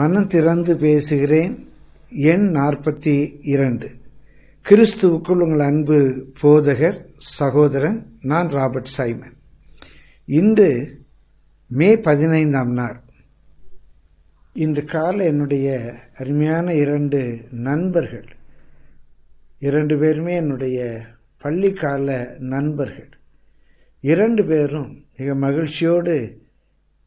மனம் திறந்து பேசுகிறேன் எண் நாற்பத்தி இரண்டு கிறிஸ்துவுக்குள் உங்கள் அன்பு போதகர் சகோதரன் நான் ராபர்ட் சைமன் இன்று மே பதினைந்தாம் நாள் இன்று காலை என்னுடைய அருமையான இரண்டு நண்பர்கள் இரண்டு பேருமே என்னுடைய பள்ளி கால நண்பர்கள் இரண்டு பேரும் மிக மகிழ்ச்சியோடு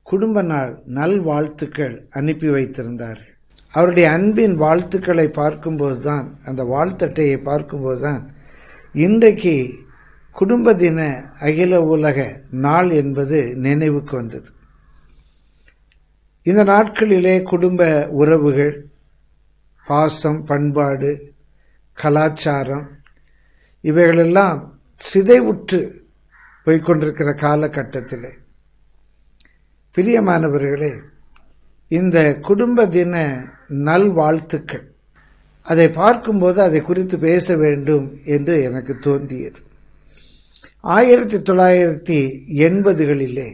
குடும்ப நாள் நல்வாழ்த்துக்கள் அனுப்பி வைத்திருந்தார்கள் அவருடைய அன்பின் வாழ்த்துக்களை பார்க்கும்போது தான் அந்த வாழ்த்தட்டையை பார்க்கும்போதுதான் இன்றைக்கு குடும்ப தின அகில உலக நாள் என்பது நினைவுக்கு வந்தது இந்த நாட்களிலே குடும்ப உறவுகள் பாசம் பண்பாடு கலாச்சாரம் இவைகளெல்லாம் சிதைவுற்று போய்கொண்டிருக்கிற காலகட்டத்திலே பிரியமானவர்களே இந்த குடும்ப தின நல்வாழ்த்துக்கள் அதை பார்க்கும்போது அதை குறித்து பேச வேண்டும் என்று எனக்கு தோன்றியது ஆயிரத்தி தொள்ளாயிரத்தி எண்பதுகளிலே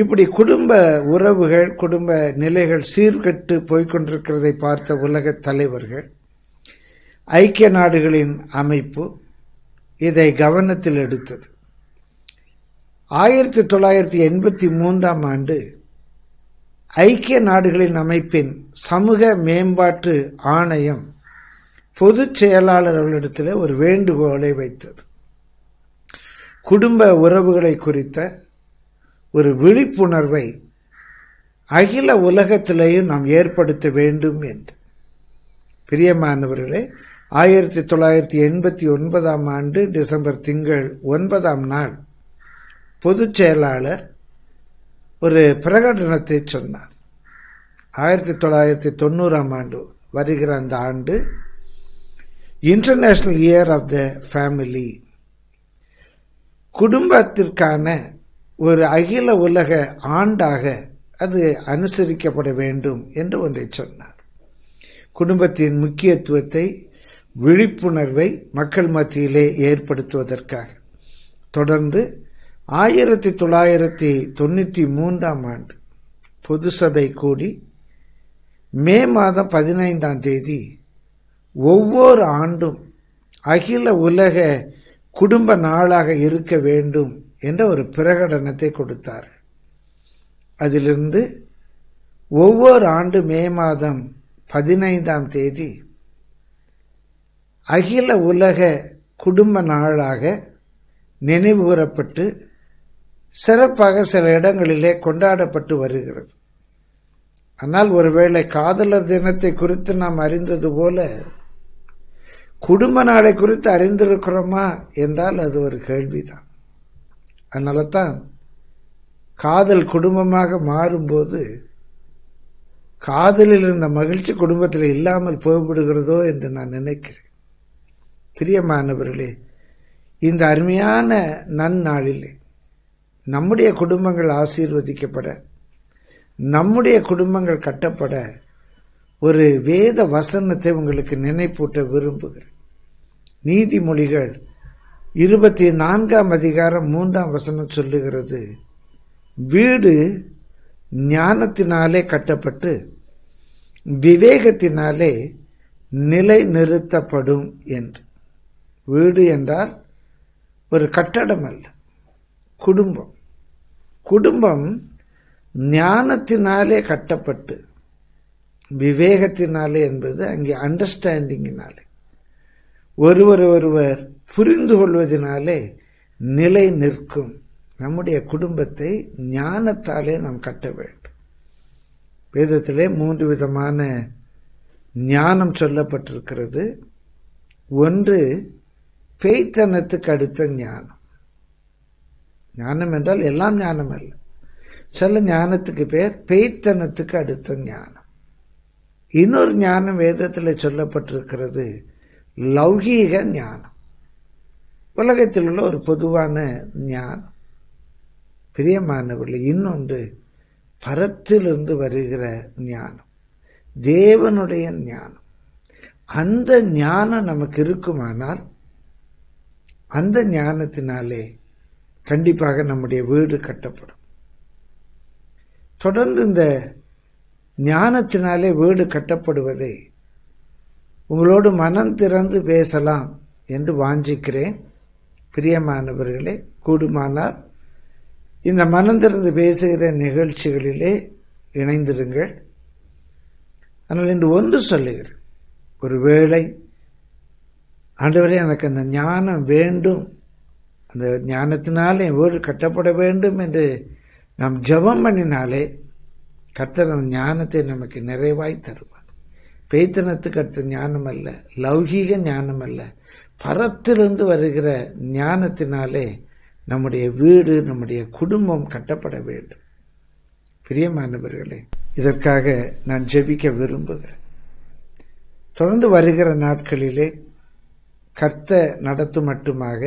இப்படி குடும்ப உறவுகள் குடும்ப நிலைகள் சீர்கட்டு போய்கொண்டிருக்கிறதை பார்த்த உலக தலைவர்கள் ஐக்கிய நாடுகளின் அமைப்பு இதை கவனத்தில் எடுத்தது ஆயிரத்தி தொள்ளாயிரத்தி எண்பத்தி மூன்றாம் ஆண்டு ஐக்கிய நாடுகளின் அமைப்பின் சமூக மேம்பாட்டு ஆணையம் பொதுச் செயலாளர் அவர்களிடத்தில் ஒரு வேண்டுகோளை வைத்தது குடும்ப உறவுகளை குறித்த ஒரு விழிப்புணர்வை அகில உலகத்திலேயும் நாம் ஏற்படுத்த வேண்டும் என்று பிரியமானவர்களே ஆயிரத்தி தொள்ளாயிரத்தி எண்பத்தி ஒன்பதாம் ஆண்டு டிசம்பர் திங்கள் ஒன்பதாம் நாள் பொதுச் செயலாளர் ஒரு பிரகடனத்தை சொன்னார் ஆயிரத்தி தொள்ளாயிரத்தி தொண்ணூறாம் ஆண்டு வருகிற அந்த ஆண்டு international year of the family குடும்பத்திற்கான ஒரு அகில உலக ஆண்டாக அது அனுசரிக்கப்பட வேண்டும் என்று ஒன்றை சொன்னார் குடும்பத்தின் முக்கியத்துவத்தை விழிப்புணர்வை மக்கள் மத்தியிலே ஏற்படுத்துவதற்காக தொடர்ந்து ஆயிரத்தி தொள்ளாயிரத்தி தொண்ணூற்றி மூன்றாம் ஆண்டு பொது சபை கூடி மே மாதம் பதினைந்தாம் தேதி ஒவ்வொரு ஆண்டும் அகில உலக குடும்ப நாளாக இருக்க வேண்டும் என்ற ஒரு பிரகடனத்தை கொடுத்தார் அதிலிருந்து ஒவ்வொரு ஆண்டு மே மாதம் பதினைந்தாம் தேதி அகில உலக குடும்ப நாளாக நினைவுகூரப்பட்டு சிறப்பாக சில இடங்களிலே கொண்டாடப்பட்டு வருகிறது ஆனால் ஒருவேளை காதலர் தினத்தை குறித்து நாம் அறிந்தது போல குடும்ப நாளை குறித்து அறிந்திருக்கிறோமா என்றால் அது ஒரு கேள்விதான் அதனால தான் காதல் குடும்பமாக மாறும்போது காதலில் இருந்த மகிழ்ச்சி குடும்பத்தில் இல்லாமல் போய்விடுகிறதோ என்று நான் நினைக்கிறேன் பிரியமானவர்களே இந்த அருமையான நன்னாளிலே நம்முடைய குடும்பங்கள் ஆசீர்வதிக்கப்பட நம்முடைய குடும்பங்கள் கட்டப்பட ஒரு வேத வசனத்தை உங்களுக்கு நினைப்பூட்ட விரும்புகிறேன் நீதிமொழிகள் இருபத்தி நான்காம் அதிகாரம் மூன்றாம் வசனம் சொல்லுகிறது வீடு ஞானத்தினாலே கட்டப்பட்டு விவேகத்தினாலே நிலை நிறுத்தப்படும் என்று வீடு என்றால் ஒரு கட்டடம் அல்ல குடும்பம் குடும்பம் ஞானத்தினாலே கட்டப்பட்டு விவேகத்தினாலே என்பது அங்கே அண்டர்ஸ்டாண்டிங்கினாலே ஒருவர் ஒருவர் புரிந்து கொள்வதனாலே நிலை நிற்கும் நம்முடைய குடும்பத்தை ஞானத்தாலே நாம் கட்ட வேண்டும் வேதத்திலே மூன்று விதமான ஞானம் சொல்லப்பட்டிருக்கிறது ஒன்று பேய்த்தனத்துக்கு அடுத்த ஞானம் ஞானம் என்றால் எல்லாம் ஞானம் அல்ல சில ஞானத்துக்கு பேர் பேய்த்தனத்துக்கு அடுத்த ஞானம் இன்னொரு ஞானம் வேதத்தில் சொல்லப்பட்டிருக்கிறது லௌகீக ஞானம் உலகத்தில் உள்ள ஒரு பொதுவான ஞானம் பிரியமானவர்கள் இன்னொன்று பரத்திலிருந்து வருகிற ஞானம் தேவனுடைய ஞானம் அந்த ஞானம் நமக்கு இருக்குமானால் அந்த ஞானத்தினாலே கண்டிப்பாக நம்முடைய வீடு கட்டப்படும் தொடர்ந்து இந்த ஞானத்தினாலே வீடு கட்டப்படுவதை உங்களோடு மனம் திறந்து பேசலாம் என்று வாஞ்சிக்கிறேன் பிரியமானவர்களே கூடுமானால் இந்த மனம் திறந்து பேசுகிற நிகழ்ச்சிகளிலே இணைந்திருங்கள் ஆனால் இன்று ஒன்று சொல்லுகிறேன் ஒரு வேளை ஆண்டவரே எனக்கு அந்த ஞானம் வேண்டும் அந்த ஞானத்தினால் என் வீடு கட்டப்பட வேண்டும் என்று நாம் ஜபம் பண்ணினாலே கர்த்தர் அந்த ஞானத்தை நமக்கு நிறைவாய் தருவார் பேத்தனத்துக்கு அடுத்த ஞானம் அல்ல லௌகீக ஞானம் அல்ல பரத்திலிருந்து வருகிற ஞானத்தினாலே நம்முடைய வீடு நம்முடைய குடும்பம் கட்டப்பட வேண்டும் பிரியமானவர்களே இதற்காக நான் ஜெபிக்க விரும்புகிறேன் தொடர்ந்து வருகிற நாட்களிலே கர்த்த நடத்து மட்டுமாக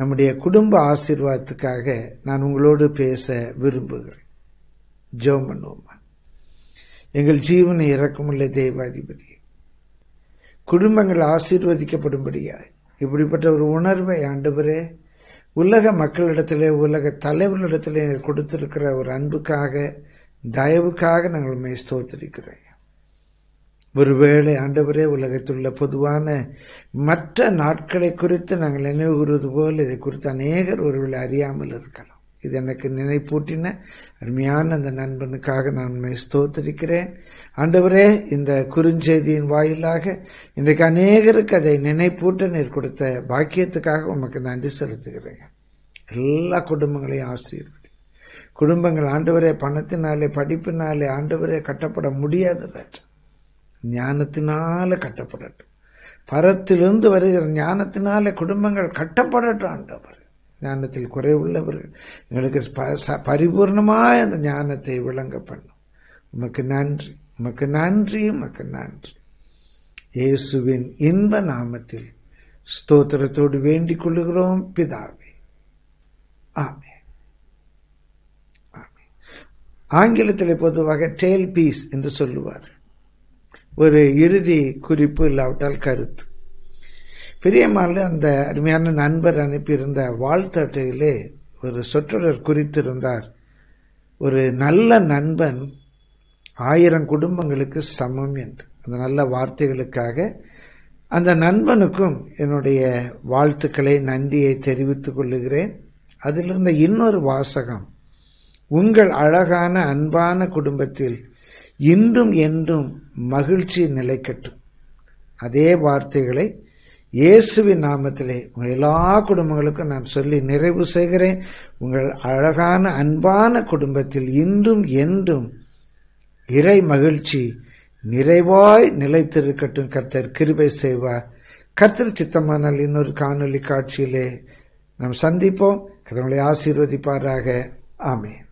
நம்முடைய குடும்ப ஆசீர்வாதத்துக்காக நான் உங்களோடு பேச விரும்புகிறேன் ஜோமன் பண்ணுவோமா எங்கள் ஜீவனை இறக்கமுள்ள தேவாதிபதி குடும்பங்கள் ஆசீர்வதிக்கப்படும்படியா இப்படிப்பட்ட ஒரு உணர்வை ஆண்டவரே உலக மக்களிடத்திலே உலக தலைவர்களிடத்திலே கொடுத்திருக்கிற ஒரு அன்புக்காக தயவுக்காக நாங்கள் உண்மை ஸ்தோத்திருக்கிறேன் ஒருவேளை ஆண்டவரே உலகத்துள்ள பொதுவான மற்ற நாட்களை குறித்து நாங்கள் நினைவு கூறுவது போல் இதை குறித்து அநேகர் ஒருவேளை அறியாமல் இருக்கலாம் இது எனக்கு நினைப்பூட்டின அருமையான அந்த நண்பனுக்காக நான் உண்மை ஸ்தோத்திருக்கிறேன் ஆண்டவரே இந்த குறுஞ்செய்தியின் வாயிலாக இன்றைக்கு அநேகருக்கு அதை நினைப்பூட்ட நீர் கொடுத்த பாக்கியத்துக்காக உமக்கு நன்றி செலுத்துகிறேன் எல்லா குடும்பங்களையும் ஆசீர்வதி குடும்பங்கள் ஆண்டவரே பணத்தினாலே படிப்பினாலே ஆண்டவரே கட்டப்பட முடியாது ராஜா ஞானத்தினால கட்டப்படட்டும் பரத்திலிருந்து வருகிற ஞானத்தினால குடும்பங்கள் கட்டப்படட்டும் ஆண்டவர் ஞானத்தில் குறைவுள்ளவர்கள் எங்களுக்கு பரிபூர்ணமாக அந்த ஞானத்தை விளங்க பண்ணும் உமக்கு நன்றி உமக்கு நன்றி உமக்கு நன்றி இயேசுவின் இன்ப நாமத்தில் ஸ்தோத்திரத்தோடு வேண்டிக் கொள்கிறோம் பிதாவே ஆமே ஆங்கிலத்தில் பொதுவாக டேல் பீஸ் என்று சொல்லுவார் ஒரு இறுதி குறிப்பு இல்லாவிட்டால் கருத்து பெரியம்மாவில் அந்த அருமையான நண்பர் அனுப்பியிருந்த வாழ்த்தட்டையிலே ஒரு சொற்றொடர் குறித்திருந்தார் ஒரு நல்ல நண்பன் ஆயிரம் குடும்பங்களுக்கு சமம் என்று அந்த நல்ல வார்த்தைகளுக்காக அந்த நண்பனுக்கும் என்னுடைய வாழ்த்துக்களை நன்றியை தெரிவித்துக் கொள்ளுகிறேன் அதிலிருந்த இன்னொரு வாசகம் உங்கள் அழகான அன்பான குடும்பத்தில் இன்றும் என்றும் மகிழ்ச்சி நிலைக்கட்டும் அதே வார்த்தைகளை இயேசுவின் நாமத்திலே உங்கள் எல்லா குடும்பங்களுக்கும் நான் சொல்லி நிறைவு செய்கிறேன் உங்கள் அழகான அன்பான குடும்பத்தில் இன்றும் என்றும் இறை மகிழ்ச்சி நிறைவாய் நிலைத்திருக்கட்டும் கர்த்தர் கிருபை செய்வார் கர்த்தர் சித்தமானால் இன்னொரு காணொலி காட்சியிலே நாம் சந்திப்போம் கடவுளை ஆசீர்வதிப்பாராக ஆமேன்